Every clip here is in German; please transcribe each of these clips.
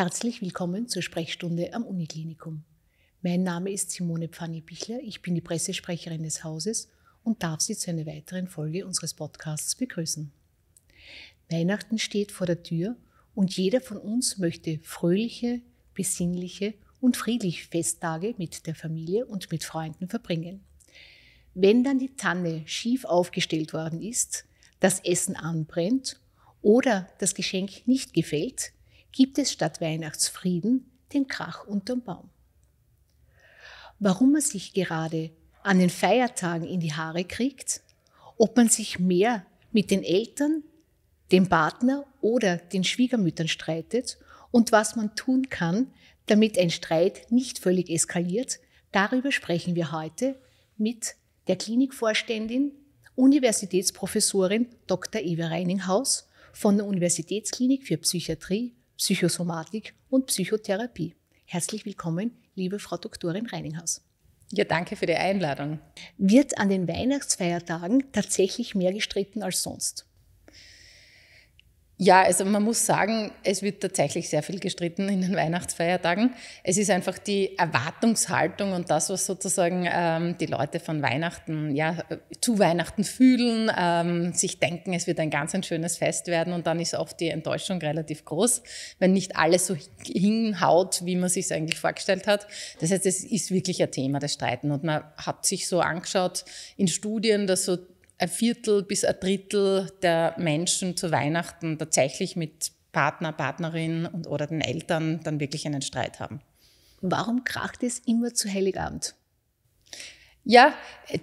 Herzlich willkommen zur Sprechstunde am Uniklinikum. Mein Name ist Simone Pfanni-Bichler, ich bin die Pressesprecherin des Hauses und darf Sie zu einer weiteren Folge unseres Podcasts begrüßen. Weihnachten steht vor der Tür und jeder von uns möchte fröhliche, besinnliche und friedliche Festtage mit der Familie und mit Freunden verbringen. Wenn dann die Tanne schief aufgestellt worden ist, das Essen anbrennt oder das Geschenk nicht gefällt, gibt es statt Weihnachtsfrieden den Krach unterm Baum. Warum man sich gerade an den Feiertagen in die Haare kriegt, ob man sich mehr mit den Eltern, dem Partner oder den Schwiegermüttern streitet und was man tun kann, damit ein Streit nicht völlig eskaliert, darüber sprechen wir heute mit der Klinikvorständin, Universitätsprofessorin Dr. Eva Reininghaus von der Universitätsklinik für Psychiatrie Psychosomatik und Psychotherapie. Herzlich willkommen, liebe Frau Doktorin Reininghaus. Ja, danke für die Einladung. Wird an den Weihnachtsfeiertagen tatsächlich mehr gestritten als sonst? Ja, also man muss sagen, es wird tatsächlich sehr viel gestritten in den Weihnachtsfeiertagen. Es ist einfach die Erwartungshaltung und das, was sozusagen ähm, die Leute von Weihnachten, ja, zu Weihnachten fühlen, ähm, sich denken, es wird ein ganz ein schönes Fest werden und dann ist oft die Enttäuschung relativ groß, wenn nicht alles so hinhaut, wie man sich es eigentlich vorgestellt hat. Das heißt, es ist wirklich ein Thema, das Streiten. Und man hat sich so angeschaut in Studien, dass so ein Viertel bis ein Drittel der Menschen zu Weihnachten tatsächlich mit Partner, Partnerin und oder den Eltern dann wirklich einen Streit haben. Warum kracht es immer zu Heiligabend? Ja,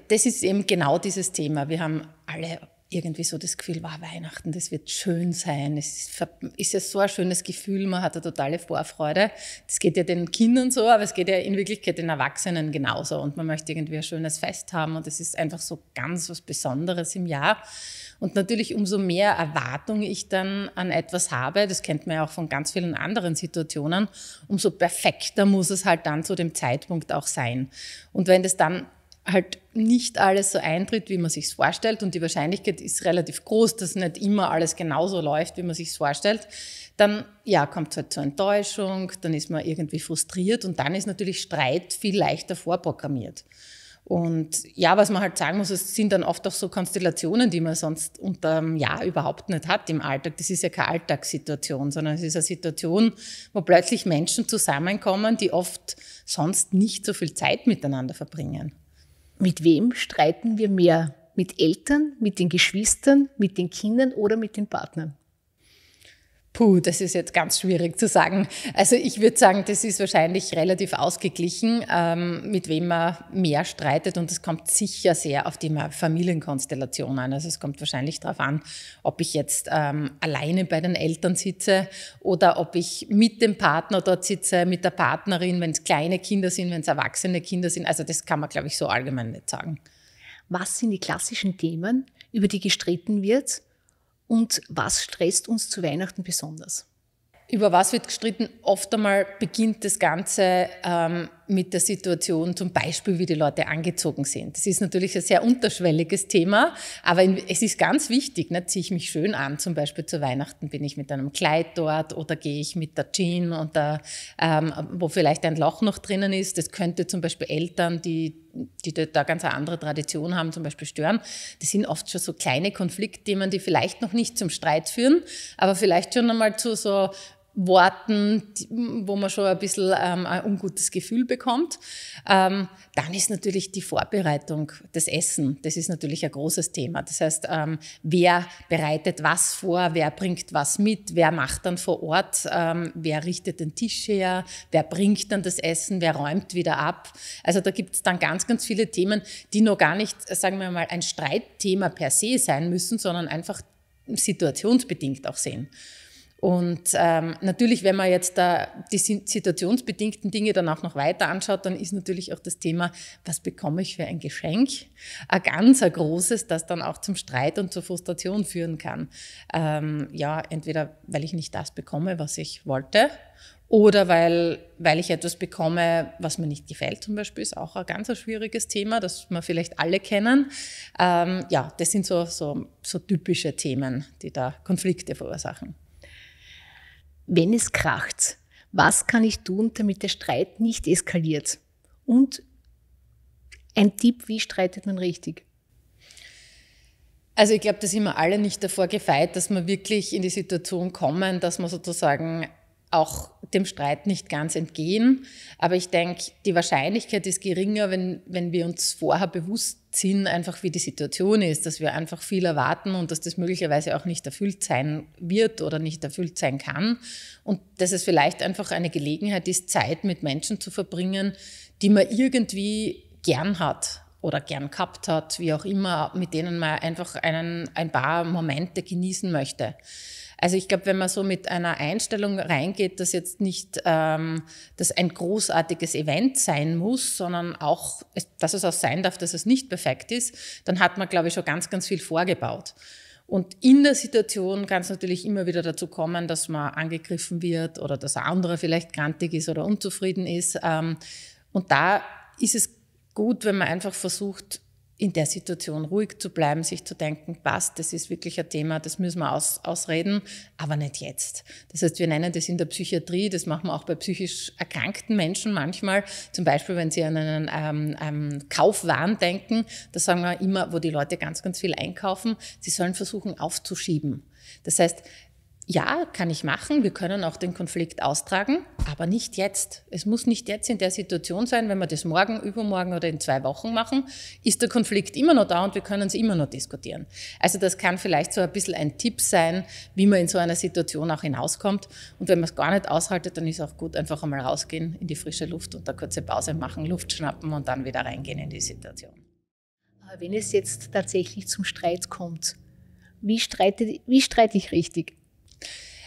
das ist eben genau dieses Thema. Wir haben alle irgendwie so das Gefühl, war, Weihnachten, das wird schön sein. Es ist ja so ein schönes Gefühl, man hat eine totale Vorfreude. Das geht ja den Kindern so, aber es geht ja in Wirklichkeit den Erwachsenen genauso. Und man möchte irgendwie ein schönes Fest haben und es ist einfach so ganz was Besonderes im Jahr. Und natürlich umso mehr Erwartung ich dann an etwas habe, das kennt man ja auch von ganz vielen anderen Situationen, umso perfekter muss es halt dann zu dem Zeitpunkt auch sein. Und wenn das dann halt nicht alles so eintritt, wie man sich vorstellt und die Wahrscheinlichkeit ist relativ groß, dass nicht immer alles genauso läuft, wie man sich vorstellt, dann ja, kommt es halt zur Enttäuschung, dann ist man irgendwie frustriert und dann ist natürlich Streit viel leichter vorprogrammiert. Und ja, was man halt sagen muss, es sind dann oft auch so Konstellationen, die man sonst unterm Jahr überhaupt nicht hat im Alltag. Das ist ja keine Alltagssituation, sondern es ist eine Situation, wo plötzlich Menschen zusammenkommen, die oft sonst nicht so viel Zeit miteinander verbringen mit wem streiten wir mehr? Mit Eltern, mit den Geschwistern, mit den Kindern oder mit den Partnern? Puh, das ist jetzt ganz schwierig zu sagen. Also ich würde sagen, das ist wahrscheinlich relativ ausgeglichen, ähm, mit wem man mehr streitet. Und es kommt sicher sehr auf die Familienkonstellation an. Also es kommt wahrscheinlich darauf an, ob ich jetzt ähm, alleine bei den Eltern sitze oder ob ich mit dem Partner dort sitze, mit der Partnerin, wenn es kleine Kinder sind, wenn es erwachsene Kinder sind. Also das kann man, glaube ich, so allgemein nicht sagen. Was sind die klassischen Themen, über die gestritten wird? und was stresst uns zu Weihnachten besonders? Über was wird gestritten? Oft einmal beginnt das Ganze ähm, mit der Situation, zum Beispiel, wie die Leute angezogen sind. Das ist natürlich ein sehr unterschwelliges Thema, aber es ist ganz wichtig. Ne? Ziehe ich mich schön an, zum Beispiel zu Weihnachten bin ich mit einem Kleid dort oder gehe ich mit der Jean und da, ähm, wo vielleicht ein Loch noch drinnen ist. Das könnte zum Beispiel Eltern, die die da ganz eine andere Tradition haben, zum Beispiel stören. Das sind oft schon so kleine Konfliktthemen, die vielleicht noch nicht zum Streit führen, aber vielleicht schon einmal zu so Worten, wo man schon ein bisschen ähm, ein ungutes Gefühl bekommt. Ähm, dann ist natürlich die Vorbereitung des Essen. Das ist natürlich ein großes Thema. Das heißt, ähm, wer bereitet was vor, wer bringt was mit, wer macht dann vor Ort, ähm, wer richtet den Tisch her, wer bringt dann das Essen, wer räumt wieder ab. Also da gibt es dann ganz, ganz viele Themen, die noch gar nicht, sagen wir mal, ein Streitthema per se sein müssen, sondern einfach situationsbedingt auch sehen. Und ähm, natürlich, wenn man jetzt da die situationsbedingten Dinge dann auch noch weiter anschaut, dann ist natürlich auch das Thema, was bekomme ich für ein Geschenk? Ein ganz ein großes, das dann auch zum Streit und zur Frustration führen kann. Ähm, ja, entweder weil ich nicht das bekomme, was ich wollte, oder weil, weil ich etwas bekomme, was mir nicht gefällt, zum Beispiel, ist auch ein ganz ein schwieriges Thema, das wir vielleicht alle kennen. Ähm, ja, das sind so, so, so typische Themen, die da Konflikte verursachen wenn es kracht, was kann ich tun, damit der Streit nicht eskaliert? Und ein Tipp, wie streitet man richtig? Also ich glaube, da sind wir alle nicht davor gefeit, dass wir wirklich in die Situation kommen, dass wir sozusagen auch dem Streit nicht ganz entgehen. Aber ich denke, die Wahrscheinlichkeit ist geringer, wenn, wenn wir uns vorher bewusst sind, einfach wie die Situation ist, dass wir einfach viel erwarten und dass das möglicherweise auch nicht erfüllt sein wird oder nicht erfüllt sein kann. Und dass es vielleicht einfach eine Gelegenheit ist, Zeit mit Menschen zu verbringen, die man irgendwie gern hat oder gern gehabt hat, wie auch immer, mit denen man einfach einen, ein paar Momente genießen möchte. Also ich glaube, wenn man so mit einer Einstellung reingeht, dass jetzt nicht ähm, das ein großartiges Event sein muss, sondern auch, dass es auch sein darf, dass es nicht perfekt ist, dann hat man, glaube ich, schon ganz, ganz viel vorgebaut. Und in der Situation kann es natürlich immer wieder dazu kommen, dass man angegriffen wird oder dass ein anderer vielleicht grantig ist oder unzufrieden ist. Ähm, und da ist es gut, wenn man einfach versucht, in der Situation ruhig zu bleiben, sich zu denken, passt, das ist wirklich ein Thema, das müssen wir aus, ausreden, aber nicht jetzt. Das heißt, wir nennen das in der Psychiatrie, das machen wir auch bei psychisch erkrankten Menschen manchmal, zum Beispiel, wenn sie an einen ähm, ähm, Kaufwahn denken, da sagen wir immer, wo die Leute ganz, ganz viel einkaufen, sie sollen versuchen aufzuschieben. Das heißt, ja, kann ich machen, wir können auch den Konflikt austragen, aber nicht jetzt. Es muss nicht jetzt in der Situation sein, wenn wir das morgen, übermorgen oder in zwei Wochen machen, ist der Konflikt immer noch da und wir können es immer noch diskutieren. Also das kann vielleicht so ein bisschen ein Tipp sein, wie man in so einer Situation auch hinauskommt. Und wenn man es gar nicht aushaltet, dann ist auch gut, einfach einmal rausgehen in die frische Luft und da kurze Pause machen, Luft schnappen und dann wieder reingehen in die Situation. Wenn es jetzt tatsächlich zum Streit kommt, wie streite, wie streite ich richtig?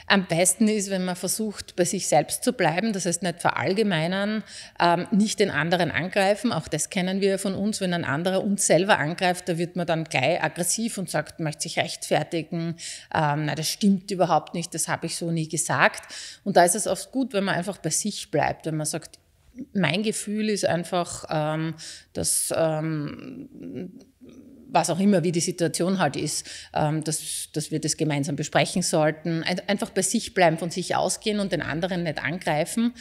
Am besten ist, wenn man versucht, bei sich selbst zu bleiben, das heißt nicht verallgemeinern, ähm, nicht den anderen angreifen. Auch das kennen wir von uns, wenn ein anderer uns selber angreift, da wird man dann gleich aggressiv und sagt, möchte sich rechtfertigen, ähm, na, das stimmt überhaupt nicht, das habe ich so nie gesagt. Und da ist es oft gut, wenn man einfach bei sich bleibt, wenn man sagt, mein Gefühl ist einfach, ähm, dass ähm, was auch immer, wie die Situation halt ist, ähm, dass, dass wir das gemeinsam besprechen sollten. Einfach bei sich bleiben, von sich ausgehen und den anderen nicht angreifen.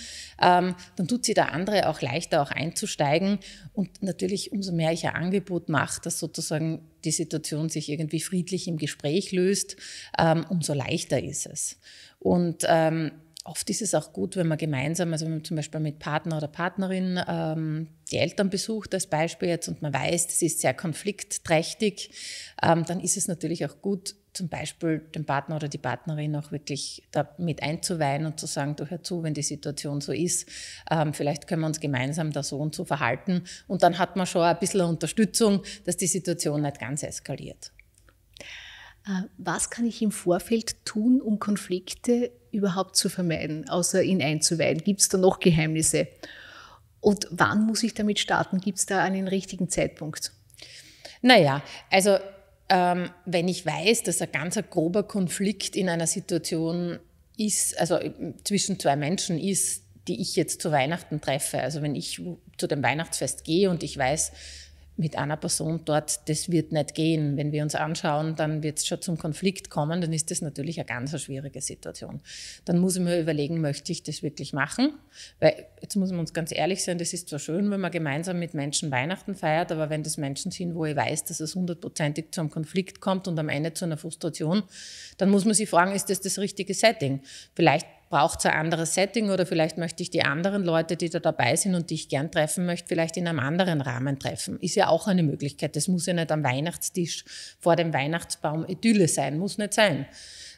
Ähm, dann tut sie der andere auch leichter, auch einzusteigen. Und natürlich, umso mehr ich ein Angebot mache, dass sozusagen die Situation sich irgendwie friedlich im Gespräch löst, ähm, umso leichter ist es. Und oft ist es auch gut, wenn man gemeinsam, also wenn man zum Beispiel mit Partner oder Partnerin ähm, die Eltern besucht als Beispiel jetzt und man weiß, das ist sehr konfliktträchtig, ähm, dann ist es natürlich auch gut, zum Beispiel den Partner oder die Partnerin auch wirklich da mit einzuweihen und zu sagen, du hör zu, wenn die Situation so ist, ähm, vielleicht können wir uns gemeinsam da so und so verhalten. Und dann hat man schon ein bisschen Unterstützung, dass die Situation nicht ganz eskaliert. Äh, was kann ich im Vorfeld tun, um Konflikte überhaupt zu vermeiden, außer ihn einzuweihen? Gibt es da noch Geheimnisse? Und wann muss ich damit starten? Gibt es da einen richtigen Zeitpunkt? Naja, also ähm, wenn ich weiß, dass ein ganz grober Konflikt in einer Situation ist, also äh, zwischen zwei Menschen ist, die ich jetzt zu Weihnachten treffe. Also wenn ich zu dem Weihnachtsfest gehe und ich weiß, mit einer Person dort, das wird nicht gehen. Wenn wir uns anschauen, dann wird es schon zum Konflikt kommen, dann ist das natürlich eine ganz schwierige Situation. Dann muss ich mir überlegen, möchte ich das wirklich machen? Weil jetzt muss man uns ganz ehrlich sein, das ist zwar schön, wenn man gemeinsam mit Menschen Weihnachten feiert, aber wenn das Menschen sind, wo ich weiß, dass es hundertprozentig zum Konflikt kommt und am Ende zu einer Frustration, dann muss man sich fragen, ist das das richtige Setting? Vielleicht braucht es ein anderes Setting oder vielleicht möchte ich die anderen Leute, die da dabei sind und die ich gern treffen möchte, vielleicht in einem anderen Rahmen treffen. Ist ja auch eine Möglichkeit. Das muss ja nicht am Weihnachtstisch vor dem Weihnachtsbaum Idylle sein, muss nicht sein.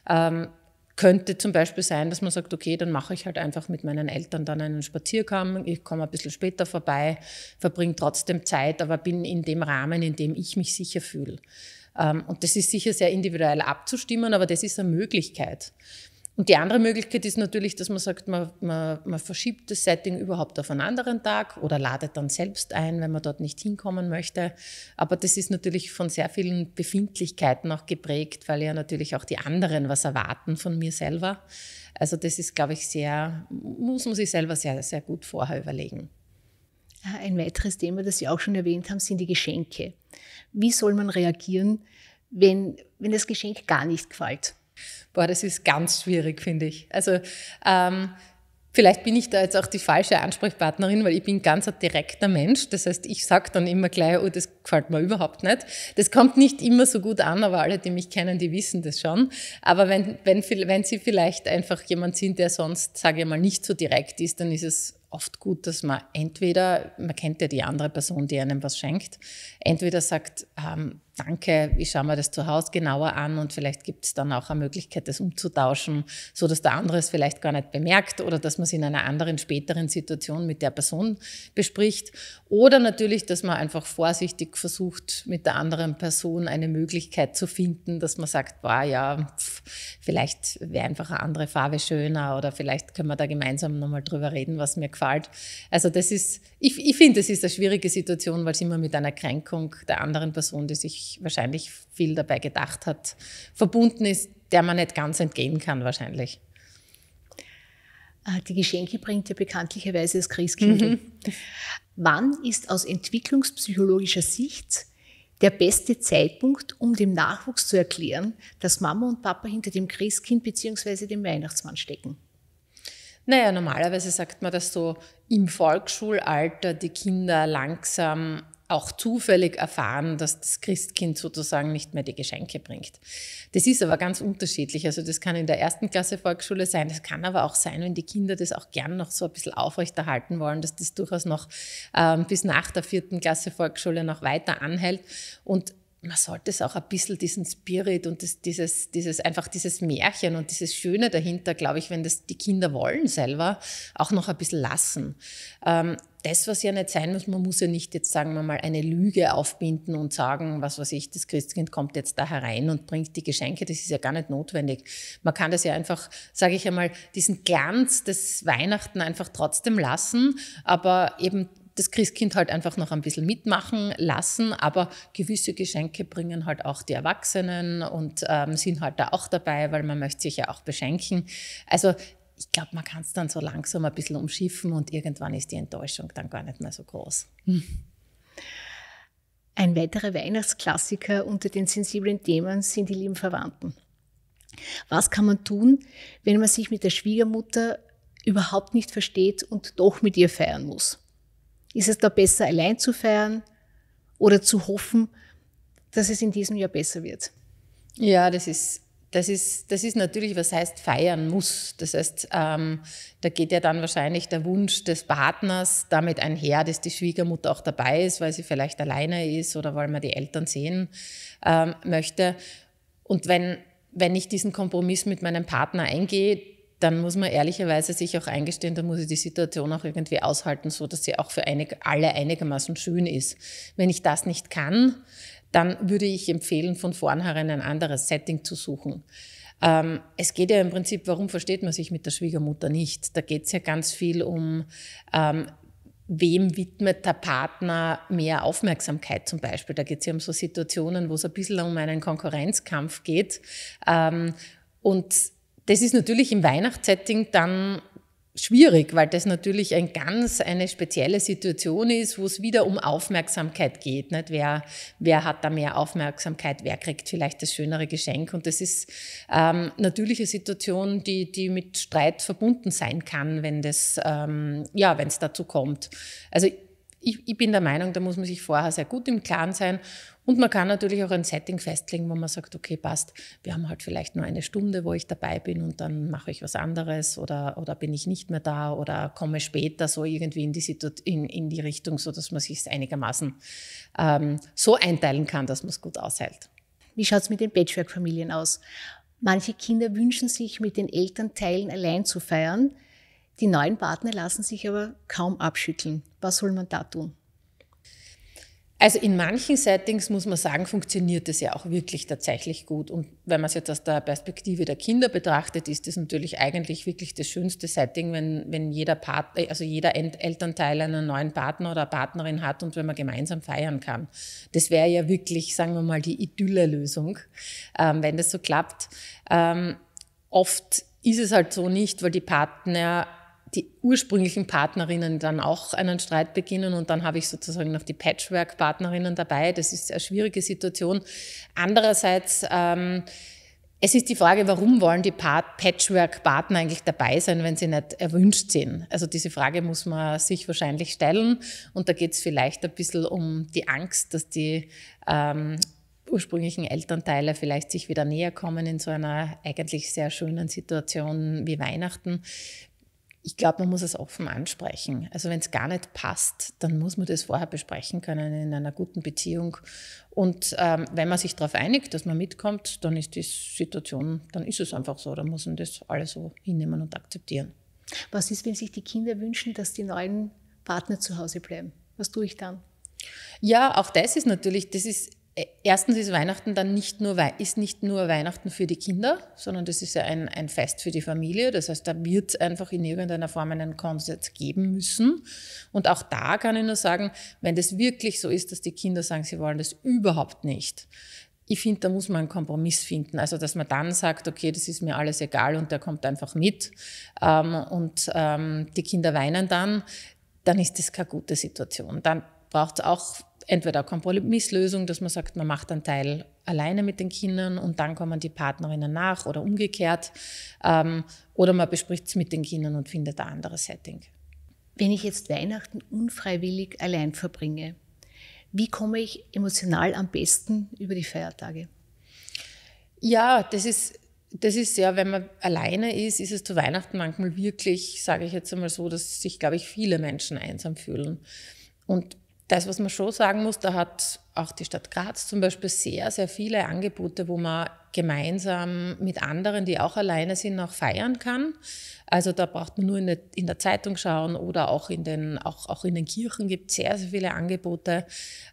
Ähm, könnte zum Beispiel sein, dass man sagt, okay, dann mache ich halt einfach mit meinen Eltern dann einen Spaziergang, ich komme ein bisschen später vorbei, verbringe trotzdem Zeit, aber bin in dem Rahmen, in dem ich mich sicher fühle. Ähm, und das ist sicher sehr individuell abzustimmen, aber das ist eine Möglichkeit. Und die andere Möglichkeit ist natürlich, dass man sagt, man, man, man verschiebt das Setting überhaupt auf einen anderen Tag oder ladet dann selbst ein, wenn man dort nicht hinkommen möchte. Aber das ist natürlich von sehr vielen Befindlichkeiten auch geprägt, weil ja natürlich auch die anderen was erwarten von mir selber. Also das ist, glaube ich, sehr, muss man sich selber sehr, sehr gut vorher überlegen. Ah, ein weiteres Thema, das Sie auch schon erwähnt haben, sind die Geschenke. Wie soll man reagieren, wenn, wenn das Geschenk gar nicht gefällt? Boah, das ist ganz schwierig, finde ich. Also ähm, vielleicht bin ich da jetzt auch die falsche Ansprechpartnerin, weil ich bin ganz ein direkter Mensch. Das heißt, ich sage dann immer gleich, oh, das gefällt mir überhaupt nicht. Das kommt nicht immer so gut an, aber alle, die mich kennen, die wissen das schon. Aber wenn, wenn, wenn sie vielleicht einfach jemand sind, der sonst, sage ich mal, nicht so direkt ist, dann ist es oft gut, dass man entweder, man kennt ja die andere Person, die einem was schenkt, entweder sagt, ähm, danke, ich schaue mir das zu Hause genauer an und vielleicht gibt es dann auch eine Möglichkeit, das umzutauschen, so dass der andere es vielleicht gar nicht bemerkt oder dass man es in einer anderen späteren Situation mit der Person bespricht. Oder natürlich, dass man einfach vorsichtig versucht, mit der anderen Person eine Möglichkeit zu finden, dass man sagt, boah, ja, pff, vielleicht wäre einfach eine andere Farbe schöner oder vielleicht können wir da gemeinsam nochmal drüber reden, was mir gefällt. Also das ist, ich, ich finde, das ist eine schwierige Situation, weil es immer mit einer Kränkung der anderen Person, die sich wahrscheinlich viel dabei gedacht hat, verbunden ist, der man nicht ganz entgehen kann wahrscheinlich. Ah, die Geschenke bringt ja bekanntlicherweise das Christkind. Mhm. Wann ist aus entwicklungspsychologischer Sicht der beste Zeitpunkt, um dem Nachwuchs zu erklären, dass Mama und Papa hinter dem Christkind bzw. dem Weihnachtsmann stecken? Naja, normalerweise sagt man, dass so im Volksschulalter die Kinder langsam auch zufällig erfahren, dass das Christkind sozusagen nicht mehr die Geschenke bringt. Das ist aber ganz unterschiedlich. Also das kann in der ersten Klasse Volksschule sein. Das kann aber auch sein, wenn die Kinder das auch gern noch so ein bisschen aufrechterhalten wollen, dass das durchaus noch ähm, bis nach der vierten Klasse Volksschule noch weiter anhält. Und man sollte es auch ein bisschen diesen Spirit und das, dieses, dieses, einfach dieses Märchen und dieses Schöne dahinter, glaube ich, wenn das die Kinder wollen selber, auch noch ein bisschen lassen. Ähm, das, was ja nicht sein muss, man muss ja nicht jetzt, sagen wir mal, eine Lüge aufbinden und sagen, was weiß ich, das Christkind kommt jetzt da herein und bringt die Geschenke, das ist ja gar nicht notwendig. Man kann das ja einfach, sage ich einmal, diesen Glanz des Weihnachten einfach trotzdem lassen, aber eben das Christkind halt einfach noch ein bisschen mitmachen lassen, aber gewisse Geschenke bringen halt auch die Erwachsenen und ähm, sind halt da auch dabei, weil man möchte sich ja auch beschenken. Also ich glaube, man kann es dann so langsam ein bisschen umschiffen und irgendwann ist die Enttäuschung dann gar nicht mehr so groß. Hm. Ein weiterer Weihnachtsklassiker unter den sensiblen Themen sind die lieben Verwandten. Was kann man tun, wenn man sich mit der Schwiegermutter überhaupt nicht versteht und doch mit ihr feiern muss? Ist es da besser, allein zu feiern oder zu hoffen, dass es in diesem Jahr besser wird? Ja, das ist das ist, das ist natürlich, was heißt feiern muss. Das heißt, ähm, da geht ja dann wahrscheinlich der Wunsch des Partners damit einher, dass die Schwiegermutter auch dabei ist, weil sie vielleicht alleine ist oder weil man die Eltern sehen ähm, möchte. Und wenn, wenn ich diesen Kompromiss mit meinem Partner eingehe, dann muss man ehrlicherweise sich auch eingestehen, da muss ich die Situation auch irgendwie aushalten, so dass sie auch für einig, alle einigermaßen schön ist. Wenn ich das nicht kann, dann würde ich empfehlen, von vornherein ein anderes Setting zu suchen. Ähm, es geht ja im Prinzip, warum versteht man sich mit der Schwiegermutter nicht? Da geht es ja ganz viel um, ähm, wem widmet der Partner mehr Aufmerksamkeit zum Beispiel. Da geht es ja um so Situationen, wo es ein bisschen um einen Konkurrenzkampf geht. Ähm, und das ist natürlich im Weihnachtssetting dann schwierig, weil das natürlich ein ganz eine spezielle Situation ist, wo es wieder um Aufmerksamkeit geht. Nicht? Wer, wer hat da mehr Aufmerksamkeit? Wer kriegt vielleicht das schönere Geschenk? Und das ist ähm, natürlich eine Situation, die, die mit Streit verbunden sein kann, wenn das, ähm, ja, wenn es dazu kommt. Also ich, ich bin der Meinung, da muss man sich vorher sehr gut im Klaren sein und man kann natürlich auch ein Setting festlegen, wo man sagt, okay, passt, wir haben halt vielleicht nur eine Stunde, wo ich dabei bin und dann mache ich was anderes oder, oder bin ich nicht mehr da oder komme später so irgendwie in die, in, in die Richtung, sodass man sich einigermaßen ähm, so einteilen kann, dass man es gut aushält. Wie schaut es mit den Patchwork-Familien aus? Manche Kinder wünschen sich, mit den Elternteilen allein zu feiern. Die neuen Partner lassen sich aber kaum abschütteln. Was soll man da tun? Also in manchen Settings muss man sagen, funktioniert es ja auch wirklich tatsächlich gut. Und wenn man es jetzt aus der Perspektive der Kinder betrachtet, ist das natürlich eigentlich wirklich das schönste Setting, wenn, wenn jeder Part, äh, also jeder Elternteil einen neuen Partner oder Partnerin hat und wenn man gemeinsam feiern kann. Das wäre ja wirklich, sagen wir mal, die Idylle-Lösung, ähm, wenn das so klappt. Ähm, oft ist es halt so nicht, weil die Partner die ursprünglichen Partnerinnen dann auch einen Streit beginnen und dann habe ich sozusagen noch die Patchwork-Partnerinnen dabei. Das ist eine schwierige Situation. Andererseits, ähm, es ist die Frage, warum wollen die Patchwork-Partner eigentlich dabei sein, wenn sie nicht erwünscht sind? Also diese Frage muss man sich wahrscheinlich stellen. Und da geht es vielleicht ein bisschen um die Angst, dass die ähm, ursprünglichen Elternteile vielleicht sich wieder näher kommen in so einer eigentlich sehr schönen Situation wie Weihnachten ich glaube, man muss es offen ansprechen. Also wenn es gar nicht passt, dann muss man das vorher besprechen können in einer guten Beziehung. Und ähm, wenn man sich darauf einigt, dass man mitkommt, dann ist die Situation, dann ist es einfach so. Dann muss man das alles so hinnehmen und akzeptieren. Was ist, wenn sich die Kinder wünschen, dass die neuen Partner zu Hause bleiben? Was tue ich dann? Ja, auch das ist natürlich, das ist äh, erstens ist Weihnachten dann nicht nur, ist nicht nur Weihnachten für die Kinder, sondern das ist ja ein, ein Fest für die Familie. Das heißt, da wird es einfach in irgendeiner Form einen Konsens geben müssen. Und auch da kann ich nur sagen, wenn das wirklich so ist, dass die Kinder sagen, sie wollen das überhaupt nicht, ich finde, da muss man einen Kompromiss finden. Also, dass man dann sagt, okay, das ist mir alles egal und der kommt einfach mit ähm, und ähm, die Kinder weinen dann, dann ist das keine gute Situation. Dann braucht es auch entweder Kompromisslösung, dass man sagt, man macht einen Teil alleine mit den Kindern und dann kommen die Partnerinnen nach oder umgekehrt. Ähm, oder man bespricht es mit den Kindern und findet ein anderes Setting. Wenn ich jetzt Weihnachten unfreiwillig allein verbringe, wie komme ich emotional am besten über die Feiertage? Ja, das ist, das ist ja, wenn man alleine ist, ist es zu Weihnachten manchmal wirklich, sage ich jetzt einmal so, dass sich, glaube ich, viele Menschen einsam fühlen. Und das, was man schon sagen muss, da hat auch die Stadt Graz zum Beispiel sehr, sehr viele Angebote, wo man gemeinsam mit anderen, die auch alleine sind, auch feiern kann. Also da braucht man nur in der, in der Zeitung schauen oder auch in den, auch, auch in den Kirchen gibt es sehr, sehr viele Angebote,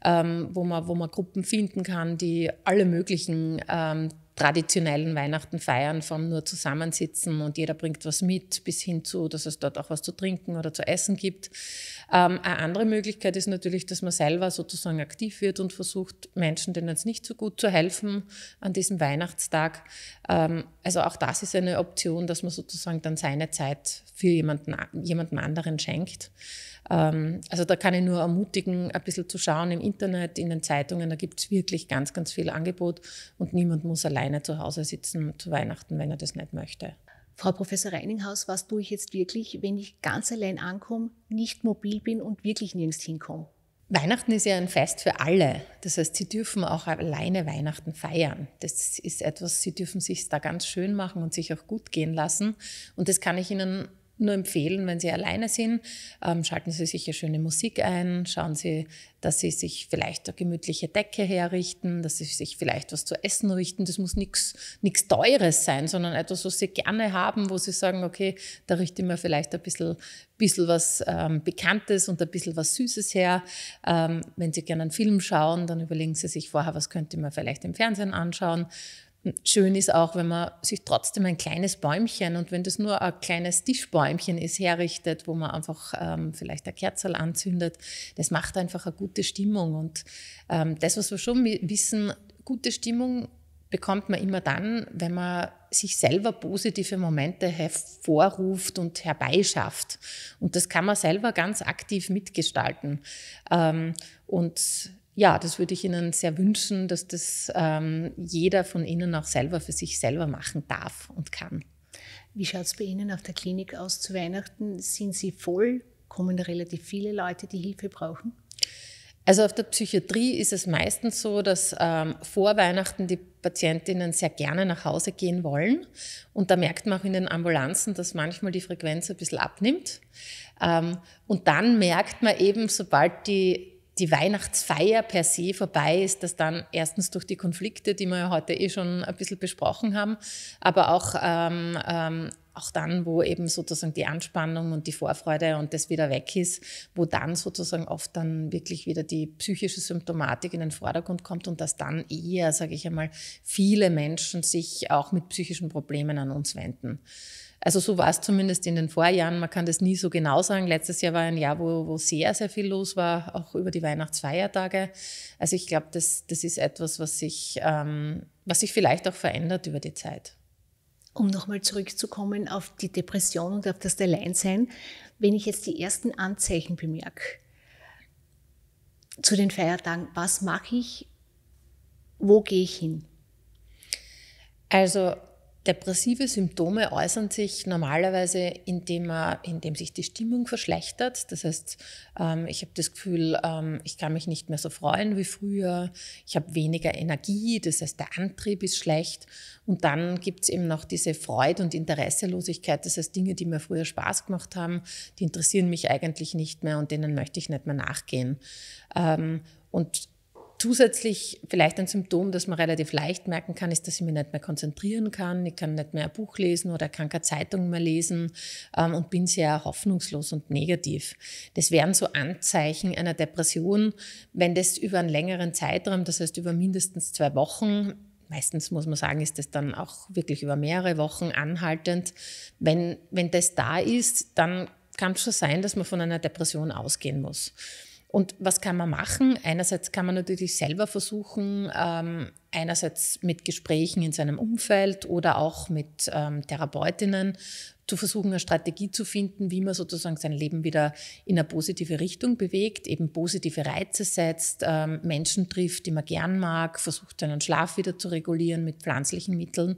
ähm, wo, man, wo man Gruppen finden kann, die alle möglichen ähm, traditionellen Weihnachten feiern, vom nur zusammensitzen und jeder bringt was mit, bis hin zu, dass es dort auch was zu trinken oder zu essen gibt. Ähm, eine andere Möglichkeit ist natürlich, dass man selber sozusagen aktiv wird und versucht, Menschen, denen es nicht so gut zu helfen an diesem Weihnachtstag. Ähm, also auch das ist eine Option, dass man sozusagen dann seine Zeit für jemanden, jemandem anderen schenkt. Ähm, also da kann ich nur ermutigen, ein bisschen zu schauen im Internet, in den Zeitungen. Da gibt es wirklich ganz, ganz viel Angebot und niemand muss alleine zu Hause sitzen zu Weihnachten, wenn er das nicht möchte. Frau Professor Reininghaus, was tue ich jetzt wirklich, wenn ich ganz allein ankomme, nicht mobil bin und wirklich nirgends hinkomme? Weihnachten ist ja ein Fest für alle. Das heißt, sie dürfen auch alleine Weihnachten feiern. Das ist etwas, sie dürfen sich da ganz schön machen und sich auch gut gehen lassen. Und das kann ich Ihnen nur empfehlen, wenn Sie alleine sind, ähm, schalten Sie sich sicher schöne Musik ein, schauen Sie, dass Sie sich vielleicht eine gemütliche Decke herrichten, dass Sie sich vielleicht was zu essen richten. Das muss nichts Teures sein, sondern etwas, was Sie gerne haben, wo Sie sagen, okay, da richte ich mir vielleicht ein bisschen, bisschen was ähm, Bekanntes und ein bisschen was Süßes her. Ähm, wenn Sie gerne einen Film schauen, dann überlegen Sie sich vorher, was könnte man vielleicht im Fernsehen anschauen. Schön ist auch, wenn man sich trotzdem ein kleines Bäumchen und wenn das nur ein kleines Tischbäumchen ist, herrichtet, wo man einfach ähm, vielleicht ein Kerzel anzündet. Das macht einfach eine gute Stimmung. Und ähm, das, was wir schon wissen, gute Stimmung bekommt man immer dann, wenn man sich selber positive Momente hervorruft und herbeischafft. Und das kann man selber ganz aktiv mitgestalten. Ähm, und ja, das würde ich Ihnen sehr wünschen, dass das ähm, jeder von Ihnen auch selber für sich selber machen darf und kann. Wie schaut es bei Ihnen auf der Klinik aus zu Weihnachten? Sind Sie voll? Kommen relativ viele Leute, die Hilfe brauchen? Also auf der Psychiatrie ist es meistens so, dass ähm, vor Weihnachten die Patientinnen sehr gerne nach Hause gehen wollen. Und da merkt man auch in den Ambulanzen, dass manchmal die Frequenz ein bisschen abnimmt. Ähm, und dann merkt man eben, sobald die die Weihnachtsfeier per se vorbei ist, dass dann erstens durch die Konflikte, die wir ja heute eh schon ein bisschen besprochen haben, aber auch, ähm, ähm, auch dann, wo eben sozusagen die Anspannung und die Vorfreude und das wieder weg ist, wo dann sozusagen oft dann wirklich wieder die psychische Symptomatik in den Vordergrund kommt und dass dann eher, sage ich einmal, viele Menschen sich auch mit psychischen Problemen an uns wenden. Also so war es zumindest in den Vorjahren. Man kann das nie so genau sagen. Letztes Jahr war ein Jahr, wo, wo sehr, sehr viel los war, auch über die Weihnachtsfeiertage. Also ich glaube, das, das ist etwas, was sich, ähm, was sich vielleicht auch verändert über die Zeit. Um nochmal zurückzukommen auf die Depression und auf das Alleinsein, wenn ich jetzt die ersten Anzeichen bemerke zu den Feiertagen, was mache ich, wo gehe ich hin? Also Depressive Symptome äußern sich normalerweise, indem, man, indem sich die Stimmung verschlechtert. Das heißt, ähm, ich habe das Gefühl, ähm, ich kann mich nicht mehr so freuen wie früher. Ich habe weniger Energie, das heißt, der Antrieb ist schlecht. Und dann gibt es eben noch diese Freude und Interesselosigkeit. Das heißt, Dinge, die mir früher Spaß gemacht haben, die interessieren mich eigentlich nicht mehr und denen möchte ich nicht mehr nachgehen. Ähm, und Zusätzlich vielleicht ein Symptom, das man relativ leicht merken kann, ist, dass ich mich nicht mehr konzentrieren kann. Ich kann nicht mehr ein Buch lesen oder kann keine Zeitung mehr lesen ähm, und bin sehr hoffnungslos und negativ. Das wären so Anzeichen einer Depression, wenn das über einen längeren Zeitraum, das heißt über mindestens zwei Wochen, meistens muss man sagen, ist das dann auch wirklich über mehrere Wochen anhaltend. Wenn, wenn das da ist, dann kann es schon sein, dass man von einer Depression ausgehen muss. Und was kann man machen? Einerseits kann man natürlich selber versuchen, ähm, einerseits mit Gesprächen in seinem Umfeld oder auch mit ähm, Therapeutinnen zu versuchen, eine Strategie zu finden, wie man sozusagen sein Leben wieder in eine positive Richtung bewegt, eben positive Reize setzt, ähm, Menschen trifft, die man gern mag, versucht seinen Schlaf wieder zu regulieren mit pflanzlichen Mitteln.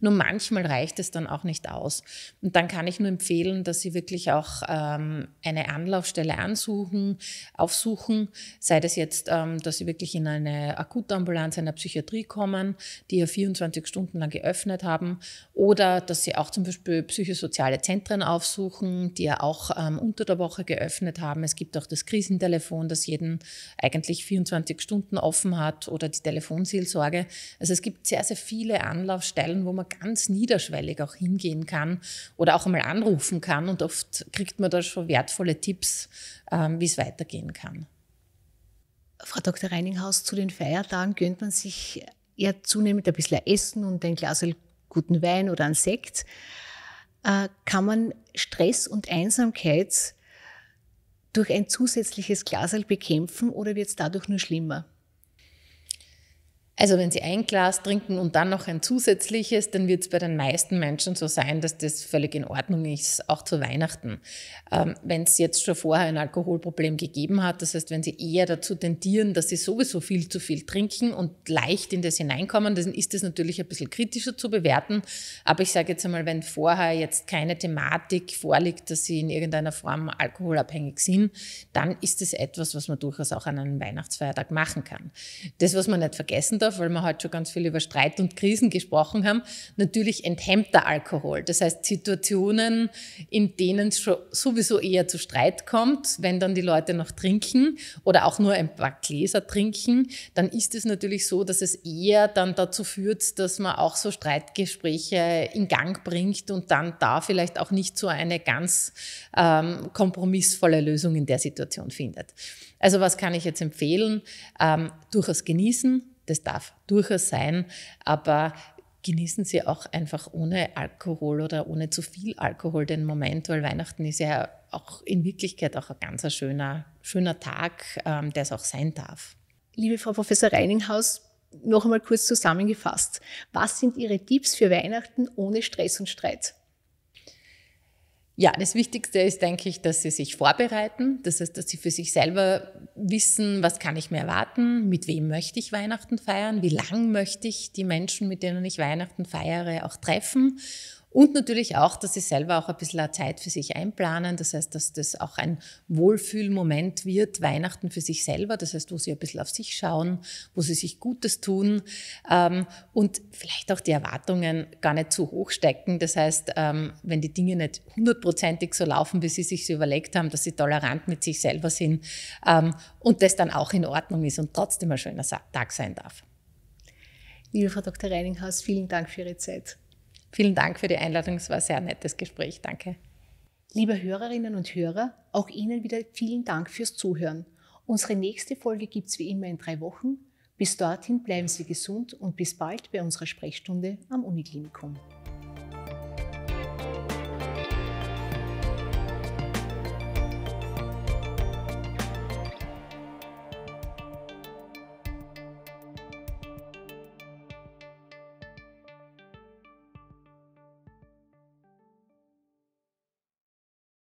Nur manchmal reicht es dann auch nicht aus. Und dann kann ich nur empfehlen, dass Sie wirklich auch ähm, eine Anlaufstelle ansuchen, aufsuchen, sei das jetzt, ähm, dass Sie wirklich in eine Akutambulanz einer Psychiatrie kommen, die ja 24 Stunden lang geöffnet haben, oder dass Sie auch zum Beispiel Psychosozial soziale Zentren aufsuchen, die ja auch ähm, unter der Woche geöffnet haben. Es gibt auch das Krisentelefon, das jeden eigentlich 24 Stunden offen hat oder die Telefonseelsorge. Also es gibt sehr, sehr viele Anlaufstellen, wo man ganz niederschwellig auch hingehen kann oder auch einmal anrufen kann. Und oft kriegt man da schon wertvolle Tipps, ähm, wie es weitergehen kann. Frau Dr. Reininghaus, zu den Feiertagen gönnt man sich eher zunehmend ein bisschen Essen und ein Glas guten Wein oder ein Sekt. Äh, kann man Stress und Einsamkeit durch ein zusätzliches Glasal bekämpfen oder wird es dadurch nur schlimmer? Also wenn Sie ein Glas trinken und dann noch ein zusätzliches, dann wird es bei den meisten Menschen so sein, dass das völlig in Ordnung ist, auch zu Weihnachten. Ähm, wenn es jetzt schon vorher ein Alkoholproblem gegeben hat, das heißt, wenn Sie eher dazu tendieren, dass Sie sowieso viel zu viel trinken und leicht in das hineinkommen, dann ist das natürlich ein bisschen kritischer zu bewerten. Aber ich sage jetzt einmal, wenn vorher jetzt keine Thematik vorliegt, dass Sie in irgendeiner Form alkoholabhängig sind, dann ist das etwas, was man durchaus auch an einem Weihnachtsfeiertag machen kann. Das, was man nicht vergessen darf, Wasser, weil wir heute halt schon ganz viel über Streit und Krisen gesprochen haben, natürlich enthemmter Alkohol. Das heißt Situationen, in denen es sowieso eher zu Streit kommt, wenn dann die Leute noch trinken oder auch nur ein paar Gläser trinken, dann ist es natürlich so, dass es eher dann dazu führt, dass man auch so Streitgespräche in Gang bringt und dann da vielleicht auch nicht so eine ganz ähm, kompromissvolle Lösung in der Situation findet. Also was kann ich jetzt empfehlen? Ähm, durchaus genießen, das darf durchaus sein, aber genießen Sie auch einfach ohne Alkohol oder ohne zu viel Alkohol den Moment, weil Weihnachten ist ja auch in Wirklichkeit auch ein ganz schöner, schöner Tag, ähm, der es auch sein darf. Liebe Frau Professor Reininghaus, noch einmal kurz zusammengefasst. Was sind Ihre Tipps für Weihnachten ohne Stress und Streit? Ja, das Wichtigste ist, denke ich, dass sie sich vorbereiten. Das heißt, dass sie für sich selber wissen, was kann ich mir erwarten, mit wem möchte ich Weihnachten feiern, wie lang möchte ich die Menschen, mit denen ich Weihnachten feiere, auch treffen und natürlich auch, dass sie selber auch ein bisschen Zeit für sich einplanen. Das heißt, dass das auch ein Wohlfühlmoment wird, Weihnachten für sich selber. Das heißt, wo sie ein bisschen auf sich schauen, wo sie sich Gutes tun ähm, und vielleicht auch die Erwartungen gar nicht zu hoch stecken. Das heißt, ähm, wenn die Dinge nicht hundertprozentig so laufen, wie sie sich so überlegt haben, dass sie tolerant mit sich selber sind ähm, und das dann auch in Ordnung ist und trotzdem ein schöner Tag sein darf. Liebe Frau Dr. Reininghaus, vielen Dank für Ihre Zeit. Vielen Dank für die Einladung. Es war ein sehr nettes Gespräch. Danke. Liebe Hörerinnen und Hörer, auch Ihnen wieder vielen Dank fürs Zuhören. Unsere nächste Folge gibt es wie immer in drei Wochen. Bis dorthin bleiben Sie gesund und bis bald bei unserer Sprechstunde am Uniklinikum.